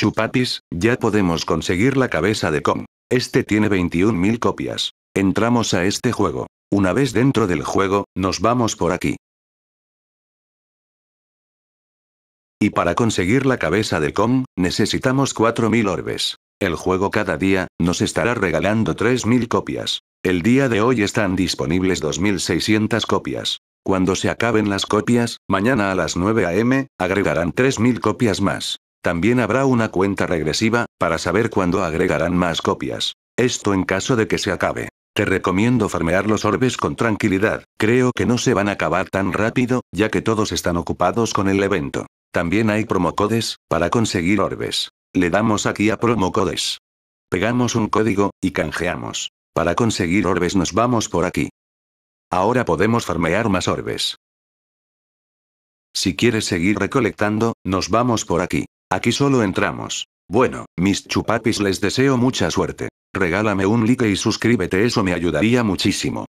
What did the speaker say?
Chupatis, ya podemos conseguir la cabeza de Com. Este tiene 21.000 copias. Entramos a este juego. Una vez dentro del juego, nos vamos por aquí. Y para conseguir la cabeza de Com, necesitamos 4.000 orbes. El juego cada día, nos estará regalando 3.000 copias. El día de hoy están disponibles 2.600 copias. Cuando se acaben las copias, mañana a las 9 am, agregarán 3.000 copias más. También habrá una cuenta regresiva, para saber cuándo agregarán más copias. Esto en caso de que se acabe. Te recomiendo farmear los orbes con tranquilidad, creo que no se van a acabar tan rápido, ya que todos están ocupados con el evento. También hay promocodes, para conseguir orbes. Le damos aquí a promocodes. Pegamos un código, y canjeamos. Para conseguir orbes nos vamos por aquí. Ahora podemos farmear más orbes. Si quieres seguir recolectando, nos vamos por aquí. Aquí solo entramos. Bueno, mis chupapis les deseo mucha suerte. Regálame un like y suscríbete, eso me ayudaría muchísimo.